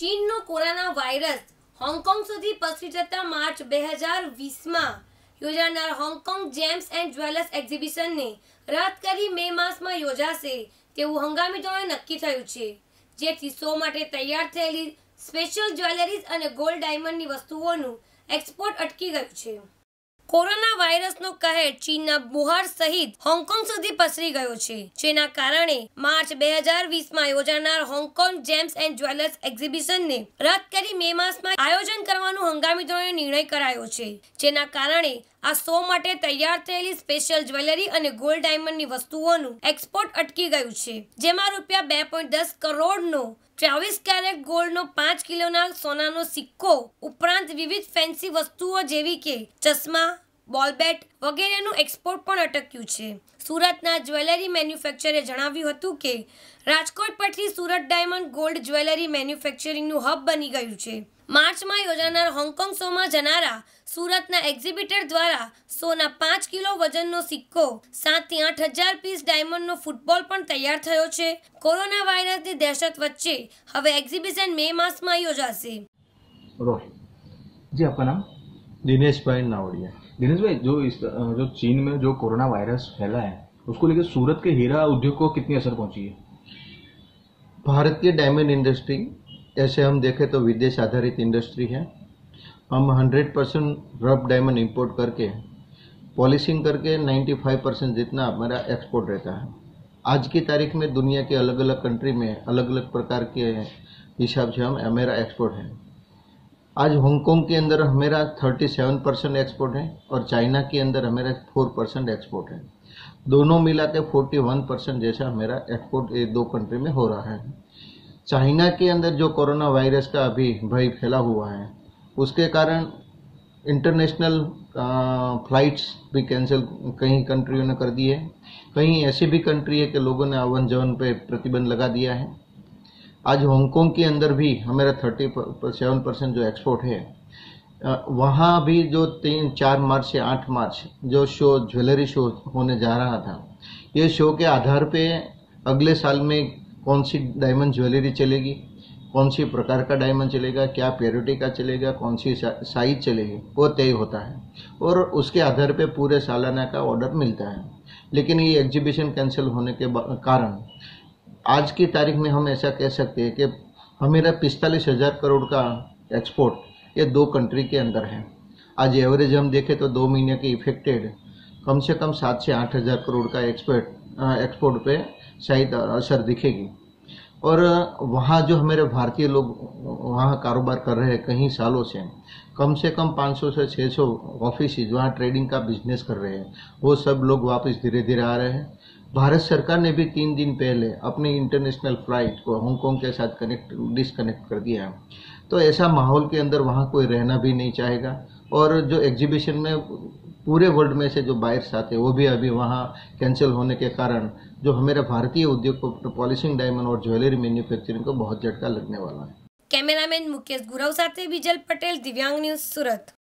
ચીનનો corona virus Hong Kong સુધી પસરી જતા માર્ચ બે હજાર વીસમાં યોજાનાર હોંગકોંગ જેમ્સ એન્ડ જ્વેલર્સ એક્ઝિબિશનને રદ કરી મે માસમાં યોજાશે તેવું હંગામી ધોરણે નક્કી થયું છે જેથી શો માટે તૈયાર થયેલી સ્પેશિયલ જ્વેલરીઝ અને ગોલ્ડ ડાયમંડની વસ્તુઓનું એક્સપોર્ટ અટકી ગયું છે કોરોના વાયરસનો કહેર ચીનના બુહાર સહિત હોંગકોંગ સુધી પસરી ગયો છે જેના કારણે માર્ચ બે હજાર વીસમાં યોજાનાર હોંગકોંગ જેમ્સ એન્ડ જ્વેલર્સ એક્ઝિબિશનને રદ કરી મે માસમાં આયોજન કરવાનો હંગામી ધોરણે નિર્ણય કરાયો છે જેના કારણે આ શો માટે તૈયાર થયેલી સ્પેશિયલ જ્વેલરી અને ગોલ્ડ ડાયમંડની વસ્તુઓનું એક્સપોર્ટ અટકી ગયું છે જેમાં રૂપિયા બે પોઈન્ટ દસ કરોડનો ત્રેવીસ કેરેટ ગોલ્ડનો પાંચ કિલોના સોનાનો સિક્કો ઉપરાંત વિવિધ ફેન્સી વસ્તુઓ જેવી કે ચશ્મા બોલબેટ વગેરેનું એક્સપોર્ટ પણ અટક્યું છે સુરતના જ્વેલરી મેન્યુફેક્ચરે જણાવ્યું હતું કે રાજકોટ પરથી સુરત ડાયમંડ ગોલ્ડ જ્વેલરી મેન્યુફેક્ચરિંગનું હબ બની ગયું છે માર્ચ માં યોજાનાર હોંગકોંગ સોમા જન ารา સુરતના એક્ઝિબિટર દ્વારા સોના 5 કિલો વજનનો સિક્કો 7 થી 8000 પીસ ડાયમંડનો ફૂટબોલ પણ તૈયાર થયો છે કોરોના વાયરસની દેહસત વચ્ચે હવે એક્ઝિબિશન મે માસમાં યોજાશે રોજી આપના દિનેશભાઈ નાવડિયા દિનેશભાઈ જો જો ચીન મે જો કોરોના વાયરસ ફેલાય એ ઉસકો લેકે સુરત કે હીરા ઉદ્યોગ કો કેટની અસર પહોંચી હે ભારતીય ડાયમંડ ઇન્ડસ્ટ્રી ऐसे हम देखें तो विदेश आधारित इंडस्ट्री है हम 100 परसेंट रफ डायमंड इंपोर्ट करके पॉलिशिंग करके 95 परसेंट जितना हमारा एक्सपोर्ट रहता है आज की तारीख में दुनिया के अलग अलग कंट्री में अलग अलग प्रकार के हिसाब से हम हमारा एक्सपोर्ट है आज हांगकॉन्ग के अंदर हमारा 37 परसेंट एक्सपोर्ट है और चाइना के अंदर हमारा 4 परसेंट एक्सपोर्ट है दोनों मिला के वन परसेंट जैसा हमारा एक्सपोर्ट ये दो कंट्री में हो रहा है चाइना के अंदर जो कोरोना वायरस का अभी भय फैला हुआ है उसके कारण इंटरनेशनल फ्लाइट्स भी कैंसिल कई कंट्रियों ने कर दी है कहीं ऐसी भी कंट्री है कि लोगों ने आवन जवन पर प्रतिबंध लगा दिया है आज हांगकॉन्ग के अंदर भी हमारा थर्टी सेवन परसेंट जो एक्सपोर्ट है वहाँ भी जो तीन चार मार्च से आठ मार्च जो शो ज्वेलरी शो होने जा रहा था ये शो के आधार पे अगले साल में कौन सी डायमंड ज्वेलरी चलेगी कौन सी प्रकार का डायमंड चलेगा क्या प्योरिटी का चलेगा कौन सी साइज चलेगी वो तय होता है और उसके आधार पे पूरे सालाना का ऑर्डर मिलता है लेकिन ये एग्जीबिशन कैंसिल होने के कारण आज की तारीख में हम ऐसा कह सकते हैं कि हमारा पिस्तालीस हज़ार करोड़ का एक्सपोर्ट ये दो कंट्री के अंदर है आज एवरेज हम देखें तो दो महीने के इफेक्टेड कम से कम सात से आठ हज़ार करोड़ का एक्सपोर्ट एक्सपोर्ट पे शायद असर दिखेगी और वहाँ जो हमारे भारतीय लोग वहाँ कारोबार कर रहे हैं कहीं सालों से कम से कम 500 से 600 सौ ऑफिस वहाँ ट्रेडिंग का बिजनेस कर रहे हैं वो सब लोग वापस धीरे धीरे आ रहे हैं भारत सरकार ने भी तीन दिन पहले अपनी इंटरनेशनल फ्लाइट को हांगकॉन्ग के साथ कनेक्ट डिसकनेक्ट कर दिया है तो ऐसा माहौल के अंदर वहाँ कोई रहना भी नहीं चाहेगा और जो एग्जीबिशन में पूरे वर्ल्ड में से जो बायर्स आते हैं वो भी अभी वहाँ कैंसिल होने के कारण जो हमारे भारतीय उद्योग को पॉलिशिंग डायमंड और ज्वेलरी मैन्युफैक्चरिंग को बहुत झटका लगने वाला है कैमरामैन मुकेश गुरव साथ विजल पटेल दिव्यांग न्यूज सूरत